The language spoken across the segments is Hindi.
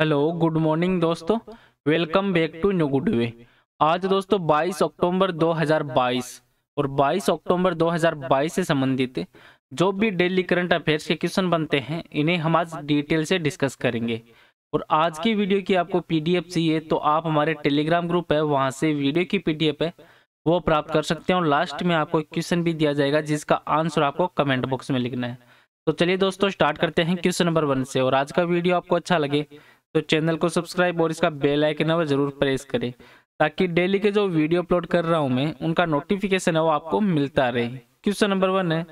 हेलो गुड मॉर्निंग दोस्तों welcome back to new good way आज दोस्तों 22 अक्टूबर 2022 और 22 अक्टूबर 2022 से संबंधित जो भी डेली करंट अफेयर्स के क्वेश्चन बनते हैं इन्हें हम आज डिटेल से डिस्कस करेंगे और आज की वीडियो की आपको पीडीएफ चाहिए तो आप हमारे टेलीग्राम ग्रुप है वहाँ से वीडियो की पीडीएफ है वो प्राप्त कर सकते हैं और लास्ट में आपको क्वेश्चन भी दिया जाएगा जिसका आंसर आपको कमेंट बॉक्स में लिखना है तो चलिए दोस्तों स्टार्ट करते हैं क्वेश्चन नंबर वन से और आज का वीडियो आपको अच्छा लगे तो चैनल को सब्सक्राइब और इसका बेल आइकन है वो जरूर प्रेस करें ताकि डेली के जो वीडियो अपलोड कर रहा हूँ मैं उनका नोटिफिकेशन है वो आपको मिलता रहे क्वेश्चन नंबर वन है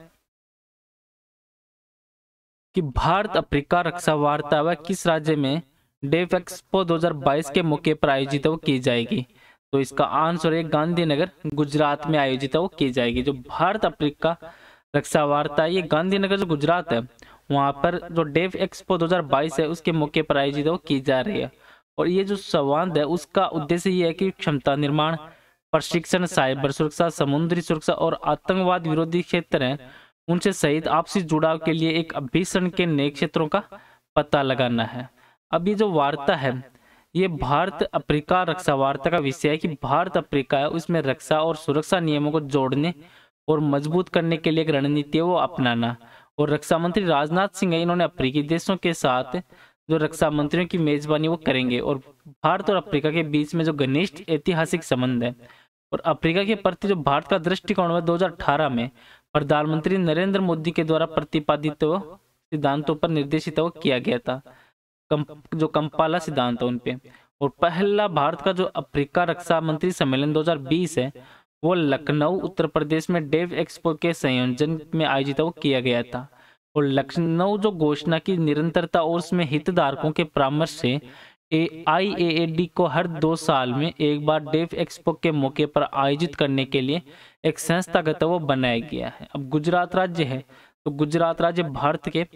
कि भारत अफ्रीका रक्षा वार्ता वह किस राज्य में डेफ एक्सपो 2022 के मौके पर आयोजित वो की जाएगी तो इसका आंसर है गांधीनगर गुजरात में आयोजित वो की जाएगी जो भारत अफ्रीका रक्षा वार्ता ये गांधीनगर जो गुजरात है वहाँ पर जो डेव एक्सपो 2022 है उसके मौके पर आयोजित की जा रही है और ये जो संवाद है उसका उद्देश्य ये है कि क्षमता निर्माण प्रशिक्षण साइबर सुरक्षा समुद्री सुरक्षा और आतंकवाद विरोधी क्षेत्र हैं उनसे सहित आपसी जुड़ाव के लिए एक अभिषण के नए क्षेत्रों का पता लगाना है अब ये जो वार्ता है ये भारत अफ्रीका रक्षा वार्ता का विषय है कि भारत अफ्रीका है उसमें रक्षा और सुरक्षा नियमों को जोड़ने और मजबूत करने के लिए एक रणनीति है वो अपनाना और रक्षा मंत्री राजनाथ सिंह है इन्होंने अफ्रीकी देशों के साथ जो रक्षा मंत्रियों की मेजबानी वो करेंगे और भारत और अफ्रीका के बीच में जो घनिष्ठ ऐतिहासिक संबंध है और अफ्रीका के प्रति जो भारत का दृष्टिकोण है दो में प्रधानमंत्री नरेंद्र मोदी के द्वारा प्रतिपादित सिद्धांतों पर निर्देशित किया गया था कम, जो कंपाला सिद्धांत है उनपे और पहला भारत का जो अफ्रीका रक्षा मंत्री सम्मेलन 2020 है वो लखनऊ उत्तर प्रदेश में डेव एक्सपो के संयोजन में आयोजित किया गया था और लखनऊ जो घोषणा की निरंतरता और उसमें हितधारकों के परामर्श से ए आई ए ए डी को हर दो साल में एक बार डेव एक्सपो के मौके पर आयोजित करने के लिए एक संस्थागत वो बनाया गया है अब गुजरात राज्य है तो गुजरात राज्य भारत के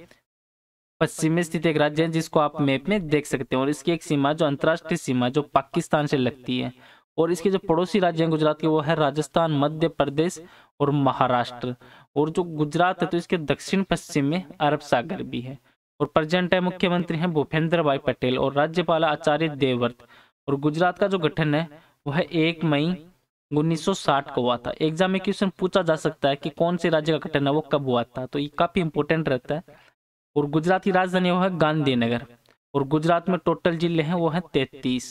पश्चिम में स्थित एक राज्य है जिसको आप मैप में देख सकते हैं और इसकी एक सीमा जो अंतर्राष्ट्रीय सीमा जो पाकिस्तान से लगती है और इसके जो पड़ोसी राज्य हैं गुजरात के वो है राजस्थान मध्य प्रदेश और महाराष्ट्र और जो गुजरात है तो इसके दक्षिण पश्चिम में अरब सागर भी है और प्रजेंट है मुख्यमंत्री हैं भूपेंद्र भाई पटेल और राज्यपाल आचार्य देवव्रत और गुजरात का जो गठन है वह है एक मई 1960 को हुआ था एग्जाम में क्वेश्चन पूछा जा सकता है कि कौन से राज्य का गठन है वो कब हुआ था तो ये काफ़ी इंपोर्टेंट रहता है और गुजरात की राजधानी वो है गांधीनगर और गुजरात में टोटल जिले हैं वो हैं तैतीस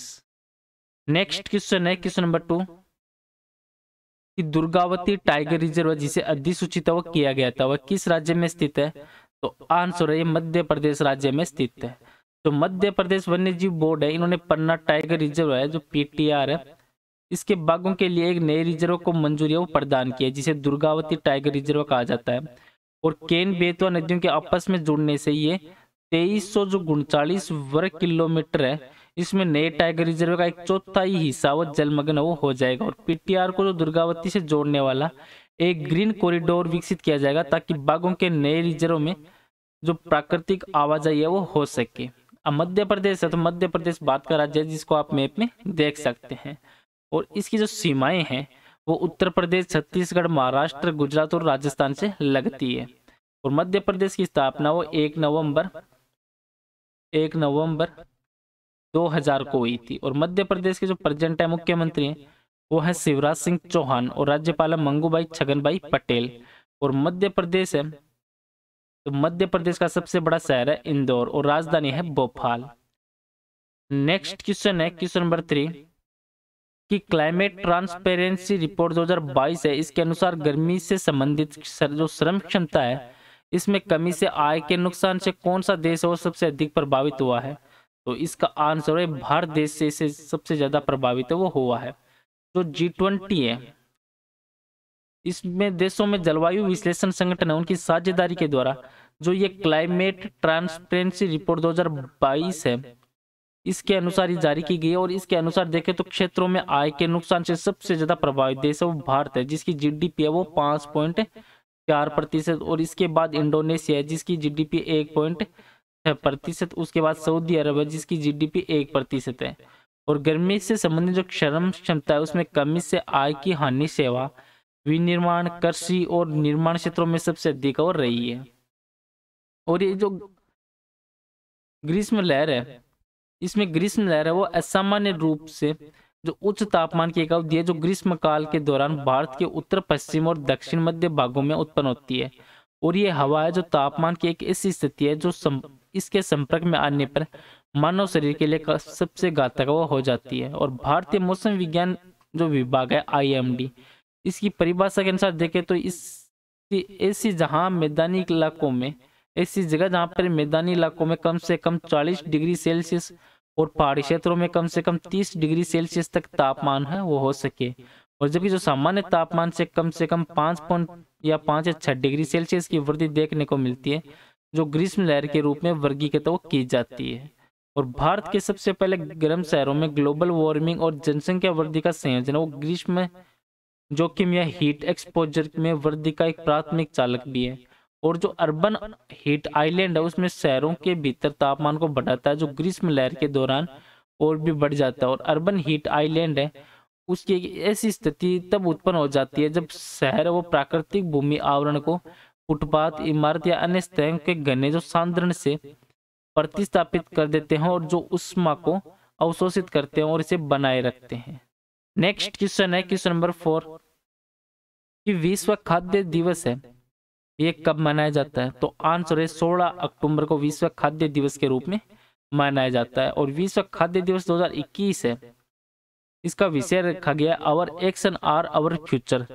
नेक्स्ट क्वेश्चन है क्वेश्चन नंबर टू कि दुर्गावती टाइगर रिजर्व जिसे अधिसूचित किया गया था वह किस राज्य में स्थित है तो आंसर है मध्य प्रदेश राज्य में स्थित है तो मध्य प्रदेश जीव बोर्ड है इन्होंने पन्ना टाइगर रिजर्व है जो पीटीआर है इसके बाघों के लिए एक नए रिजर्व को मंजूरी वो प्रदान की है जिसे दुर्गावती टाइगर रिजर्व कहा जाता है और केन बेतवा नदियों के आपस में जुड़ने से ये तेईस जो उनचालीस वर्ग किलोमीटर है इसमें नए टाइगर रिजर्व का एक चौथाई हिस्सा व जलमग्न वो हो जाएगा और पीटीआर को जो दुर्गावती से जोड़ने वाला एक ग्रीन कॉरिडोर विकसित किया जाएगा ताकि बाघों के नए रिजर्व में जो प्राकृतिक आवाजाही है वो हो सके अब मध्य प्रदेश है तो मध्य प्रदेश बात का राज्य है जिसको आप मैप में देख सकते हैं और इसकी जो सीमाएं हैं वो उत्तर प्रदेश छत्तीसगढ़ महाराष्ट्र गुजरात और राजस्थान से लगती है और मध्य प्रदेश की स्थापना वो एक नवंबर एक नवंबर 2000 को हुई थी और मध्य प्रदेश के जो प्रेजेंट है मुख्यमंत्री हैं वो है शिवराज सिंह चौहान और राज्यपाल है छगन भाई पटेल और मध्य प्रदेश है तो मध्य प्रदेश का सबसे बड़ा शहर है इंदौर और राजधानी है भोपाल नेक्स्ट क्वेश्चन है क्वेश्चन नंबर थ्री कि क्लाइमेट ट्रांसपेरेंसी रिपोर्ट 2022 है इसके अनुसार गर्मी से संबंधित जो श्रम क्षमता है इसमें कमी से आय के नुकसान से कौन सा देश और सबसे अधिक प्रभावित हुआ है तो इसका आंसर है भारत देश से इसे सबसे ज़्यादा प्रभावित है वो हुआ है जो जी ट्वेंटी है इसमें देशों में जलवायु विश्लेषण संगठन है उनकी साझेदारी के द्वारा जो ये क्लाइमेट ट्रांसपेरेंसी रिपोर्ट 2022 है इसके अनुसार ही जारी की गई है और इसके अनुसार देखें तो क्षेत्रों में आय के नुकसान से सबसे ज़्यादा प्रभावित देश है वो भारत है जिसकी जीडीपी है वो पांच पॉइंट चार प्रतिशत और इसके बाद इंडोनेशिया है जिसकी जीडीपी एक पॉइंट प्रतिशत उसके बाद सऊदी अरब है जिसकी जीडीपी एक प्रतिशत है और गर्मी से संबंधित जो क्षरम क्षमता है उसमें कमी से आय की हानि सेवा विनिर्माण कृषि और निर्माण क्षेत्रों में सबसे अधिक और रही है और ये जो ग्रीष्म लहर है इसमें ग्रीष्म लहर है वो असामान्य रूप से जो उच्च तापमान की एक अवधि है जो ग्रीष्म काल के दौरान भारत के उत्तर पश्चिम और दक्षिण मध्य भागों में उत्पन्न होती है और ये हवा है जो तापमान की एक ऐसी स्थिति है जो इसके संपर्क में आने पर मानव शरीर के लिए सबसे घातक हो जाती है और भारतीय मौसम विज्ञान जो विभाग है आईएमडी इसकी परिभाषा के अनुसार देखें तो इस ऐसी जहां मैदानी इलाकों में ऐसी जगह जहां पर मैदानी इलाकों में कम से कम 40 डिग्री सेल्सियस और पहाड़ी क्षेत्रों में कम से कम 30 डिग्री सेल्सियस तक तापमान है वो हो सके और जबकि जो सामान्य तापमान से कम से कम पाँच पॉइंट या पाँच या छः डिग्री सेल्सियस की वृद्धि देखने को मिलती है जो ग्रीष्म लहर के रूप में वर्गीकृत की जाती है और भारत के सबसे पहले गर्म शहरों में ग्लोबल वार्मिंग और जनसंख्या वृद्धि का संयोजन वो ग्रीष्म जोखिम या हीट एक्सपोजर में वृद्धि का एक प्राथमिक चालक भी है और जो अर्बन हीट आइलैंड है उसमें शहरों के भीतर तापमान को बढ़ाता है जो ग्रीष्म लहर के दौरान और भी बढ़ जाता है और अर्बन हीट आइलैंड है उसकी ऐसी स्थिति तब उत्पन्न हो जाती है जब शहर वो प्राकृतिक भूमि आवरण को फुटपाथ इमारत या अन्य सतह के गने जो सांद्रण से प्रतिस्थापित कर देते हैं और जो उष्मा को अवशोषित करते हैं और इसे बनाए रखते हैं नेक्स्ट क्वेश्चन है क्वेश्चन नंबर फोर कि विश्व खाद्य दिवस है ये कब मनाया जाता है तो आंसर है सोलह अक्टूबर को विश्व खाद्य दिवस के रूप में मनाया जाता है और विश्व खाद्य दिवस 2021 है इसका विषय रखा गया our action are our future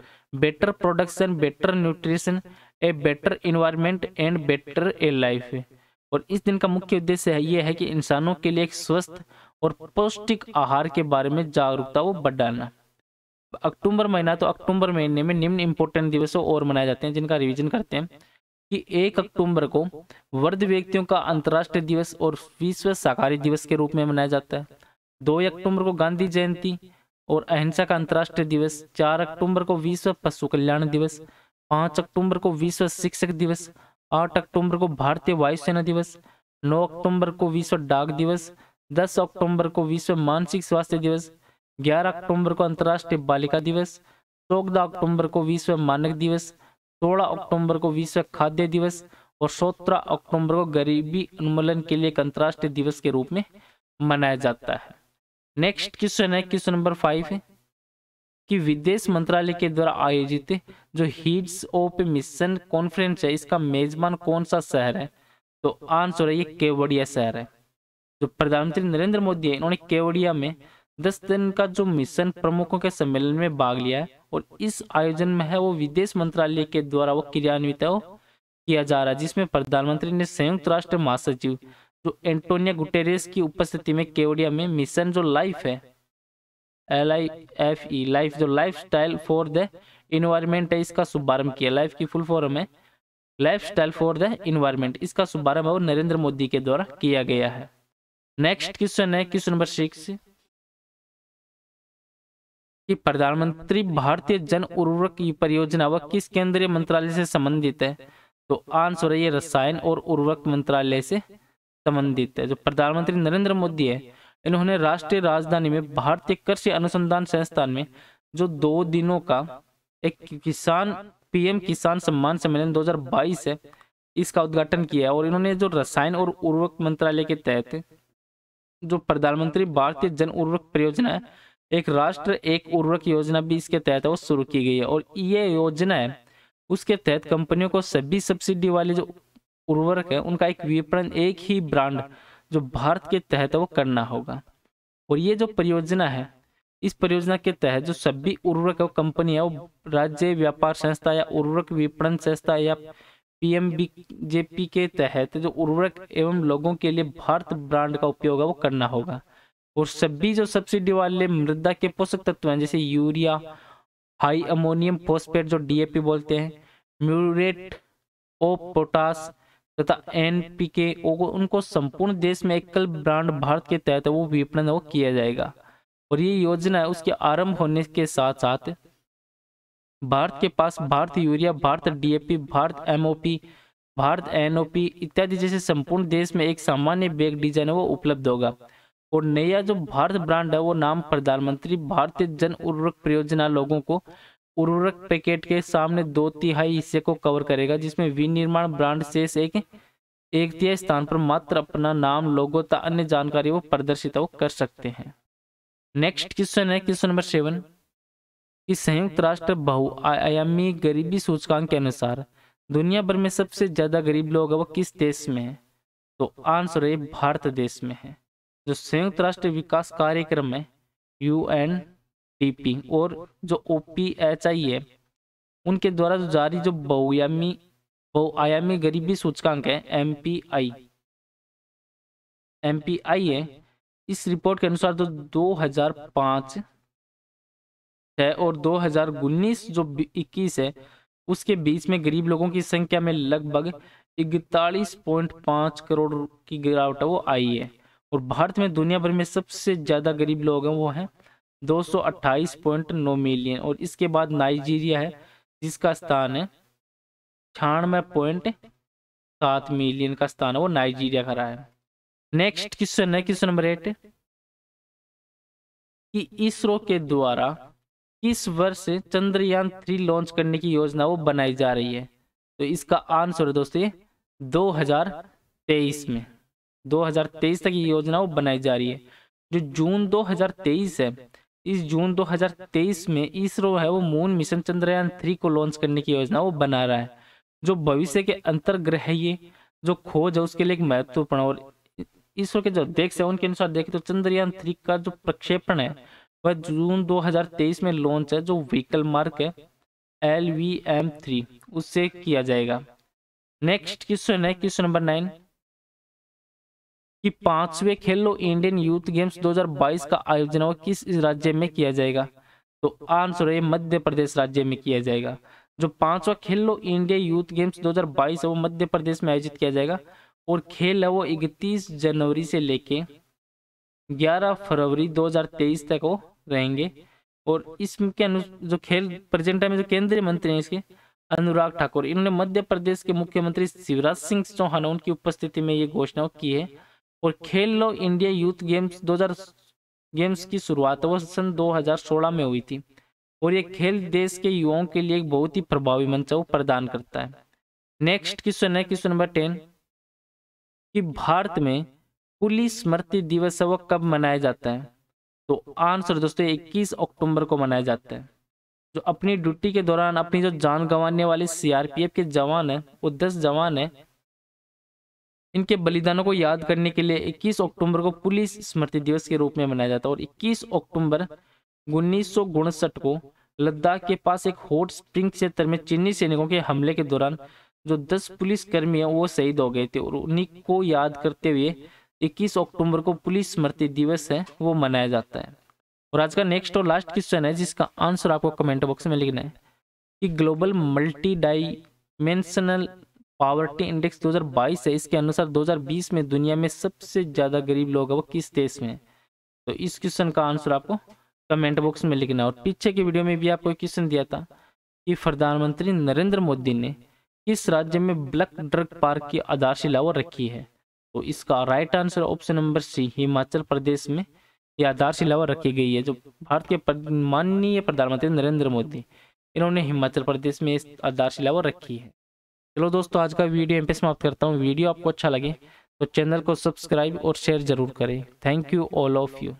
better production better nutrition a better environment and better a life और इस दिन का मुख्य उद्देश्य है ये है कि इंसानों के लिए एक स्वस्थ और पौष्टिक आहार के बारे में जागरूकता को बढ़ाना अक्टूबर महीना तो अक्टूबर महीने में निम्न इम्पोर्टेंट दिवसों और मनाए जाते हैं जिनका रिविजन करते हैं कि एक अक्टूबर को वर्ध व्यक्तियों का अंतर्राष्ट्रीय दिवस और विश्व शाकाहारी दिवस के रूप में मनाया जाता है दो अक्टूबर को गांधी जयंती और अहिंसा का अंतर्राष्ट्रीय दिवस चार अक्टूबर को विश्व पशु कल्याण दिवस पांच अक्टूबर को विश्व शिक्षक दिवस आठ अक्टूबर को भारतीय वायुसेना दिवस नौ अक्टूबर को विश्व डाक दिवस दस अक्टूबर को विश्व मानसिक स्वास्थ्य दिवस ग्यारह अक्टूबर को अंतर्राष्ट्रीय बालिका दिवस चौदह अक्टूबर को विश्व मानक दिवस सोलह अक्टूबर को विश्व खाद्य दिवस और सत्रह अक्टूबर को गरीबी उन्मूलन के लिए एक अंतर्राष्ट्रीय दिवस के रूप में मनाया जाता है नेक्स्ट क्वेश्चन है क्वेश्चन नंबर फाइव है कि विदेश मंत्रालय के द्वारा आयोजित जो हिट्स ऑफ मिशन कॉन्फ्रेंस है इसका मेजबान कौन सा शहर है तो आंसर है ये केवड़िया शहर है जो प्रधानमंत्री नरेंद्र मोदी है इन्होंने केवड़िया में दस दिन का जो मिशन प्रमुखों के सम्मेलन में भाग लिया है और इस आयोजन में है वो विदेश मंत्रालय के द्वारा वो क्रियान्वित किया जा रहा है जिसमें प्रधानमंत्री ने संयुक्त राष्ट्र महासचिव जो एंटोनिया गुटेरेस की उपस्थिति में केवड़िया में मिशन जो लाइफ है L I F E life जो life style for the environment है इसका शुभारंभ किया लाइफ की फुल फॉर्म है life style for the environment इसका शुभारंभ और नरेंद्र मोदी के द्वारा किया गया है नेक्स्ट क्वेश्चन है क्वेश्चन नंबर सिक्स कि प्रधानमंत्री भारतीय जन उर्वरक परियोजना व किस केंद्रीय मंत्रालय से संबंधित है तो आंसर है ये रसायन और उर्वरक मंत्रालय से संबंधित है जो प्रधानमंत्री नरेंद्र मोदी है इन्होंने राष्ट्रीय राजधानी में भारतीय कृषि अनुसंधान संस्थान में जो दो दिनों का एक किसान पीएम किसान सम्मान सम्मेलन 2022 है इसका उद्घाटन किया और इन्होंने जो रसायन और उर्वरक मंत्रालय के तहत जो प्रधानमंत्री भारतीय जन उर्वरक परियोजना है एक राष्ट्र एक उर्वरक योजना भी इसके तहत वो शुरू की गई है और ये योजना है उसके तहत कंपनियों को सभी सब्सिडी वाले जो उर्वरक है उनका एक विपणन एक ही ब्रांड जो भारत के तहत वो करना होगा और ये जो परियोजना है इस परियोजना के तहत जो सभी उर्वरक कंपनी है वो राज्य व्यापार संस्था या उर्वरक विपणन संस्था या पीएमबीजेपी के तहत जो उर्वरक एवं लोगों के लिए भारत ब्रांड का उपयोग है वो करना होगा और सभी जो सब्सिडी वाले मृदा के पोषक तत्व हैं जैसे यूरिया हाई अमोनियम फोस्पेट जो डीएपी बोलते हैं म्यूरेट ओ पोटास तथा एन पी के उनको संपूर्ण देश में एकल ब्रांड भारत के तहत वो विपणन वो किया जाएगा और ये योजना है उसके आरंभ होने के साथ साथ भारत के पास Bharat urea Bharat DAP Bharat MOP Bharat NOP इत्यादि जैसे संपूर्ण देश में एक सामान्य बैग डिजाइन वो उपलब्ध होगा और नया जो भारत ब्रांड है वो नाम प्रधानमंत्री भारतीय जन उर्वरक परियोजना लोगों को उर्वरक पैकेट के सामने दो तिहाई हिस्से को कवर करेगा जिसमें विनिर्माण ब्रांड से एक एक तिहाई स्थान पर मात्र अपना नाम लोगो तथा अन्य जानकारी वो प्रदर्शित कर सकते हैं नेक्स्ट क्वेश्चन है क्वेश्चन नंबर सेवन की संयुक्त राष्ट्र बहुआयामी गरीबी सूचकांक के अनुसार दुनिया भर में सबसे ज़्यादा गरीब लोग हैं वो किस देश में है तो आंसर है भारत देश में है जो संयुक्त राष्ट्र विकास कार्यक्रम है यूएन टीपी और जो ओ पी एच आई है उनके द्वारा जो जारी जो बहुयामी बहुआयामी गरीबी सूचकांक है M P I M P I है इस रिपोर्ट के अनुसार जो तो दो हजार पाँच है और दो हजार उन्नीस जो इक्कीस है उसके बीच में गरीब लोगों की संख्या में लगभग इकतालीस पॉइंट पाँच करोड़ की गिरावट वो आई है और भारत में दुनिया भर में सबसे ज़्यादा गरीब लोग हैं वो हैं 228.9 मिलियन और इसके बाद नाइजीरिया है जिसका स्थान है छियानवे पॉइंट सात मिलियन का स्थान है वो नाइजीरिया का रहा है नेक्स्ट क्वेश्चन है क्वेश्चन नंबर एट कि इसरो के द्वारा किस वर्ष चंद्रयान थ्री लॉन्च करने की योजना वो बनाई जा रही है तो इसका आंसर है दोस्तों दो हजार तेईस में दो हजार तेईस तक ये योजना वो बनाई जा रही है जो जून दो हजार तेईस है इस जून 2023 में इसरो है वो मून मिशन चंद्रयान थ्री को लॉन्च करने की योजना वो बना रहा है जो भविष्य के अंतर्ग्रह ये जो खोज है उसके लिए एक महत्वपूर्ण और इसरो के जो अध्यक्ष है उनके अनुसार देखें तो चंद्रयान थ्री का जो प्रक्षेपण है वह जून 2023 में लॉन्च है जो व्हीकल मार्क है एल वी एम थ्री उससे किया जाएगा नेक्स्ट क्वेश्चन है क्वेश्चन नंबर नाइन कि पांचवें खेलो इंडियन यूथ गेम्स 2022 का आयोजन वो किस राज्य में किया जाएगा तो आंसर है मध्य प्रदेश राज्य में किया जाएगा जो पांचवा खेलो इंडिया यूथ गेम्स 2022 है वो मध्य प्रदेश में आयोजित किया जाएगा और खेल है वो इकतीस जनवरी से लेके 11 फरवरी 2023 तक वो रहेंगे और इसके अनु जो खेल प्रेजेंट में जो केंद्रीय मंत्री हैं इसके अनुराग ठाकुर इन्होंने मध्य प्रदेश के मुख्यमंत्री शिवराज सिंह चौहान उनकी उपस्थिति में ये घोषणा की है और Khelo India youth games 2000 games की शुरुआत वो सन 2016 में हुई थी और ये खेल देश के युवाओं के लिए एक बहुत ही प्रभावी मंच प्रदान करता है नेक्स्ट क्वेश्चन है क्वेश्चन नंबर टेन कि भारत में पुलिस स्मृति दिवस वो कब मनाया जाता है तो आंसर दोस्तों 21 अक्टूबर को मनाया जाता है जो अपनी ड्यूटी के दौरान अपनी जो जान गंवाने वाले सीआरपीएफ के जवान है वो दस जवान है इनके बलिदानों को याद करने के लिए 21 अक्टूबर को पुलिस स्मृति दिवस के रूप में मनाया जाता है और 21 अक्टूबर उन्नीस को लद्दाख के पास एक हॉट स्प्रिंग क्षेत्र में चीनी सैनिकों के हमले के दौरान जो 10 पुलिस कर्मी हैं वो शहीद हो गए थे और उन्हीं को याद करते हुए 21 अक्टूबर को पुलिस स्मृति दिवस है वो मनाया जाता है और आज का नेक्स्ट और लास्ट क्वेश्चन है जिसका आंसर आपको कमेंट बॉक्स में लिखना है कि global multi dimensional poverty index 2022 है इसके अनुसार 2020 में दुनिया में सबसे ज़्यादा गरीब लोग हैं वो किस देश में तो इस क्वेश्चन का आंसर आपको कमेंट बॉक्स में लिखना है और पीछे की वीडियो में भी आपको क्वेश्चन दिया था कि प्रधानमंत्री नरेंद्र मोदी ने किस राज्य में ब्लैक ड्रग पार्क की आधारशिला रखी है तो इसका right answer option number C Himachal Pradesh में ये आधारशिला रखी गई है जो भारत के माननीय प्रधानमंत्री नरेंद्र मोदी इन्होंने हिमाचल प्रदेश में आधारशिला रखी है चलो दोस्तों आज का वीडियो एम पे समाप्त करता हूँ वीडियो आपको अच्छा लगे तो चैनल को सब्सक्राइब और शेयर जरूर करें thank you all of you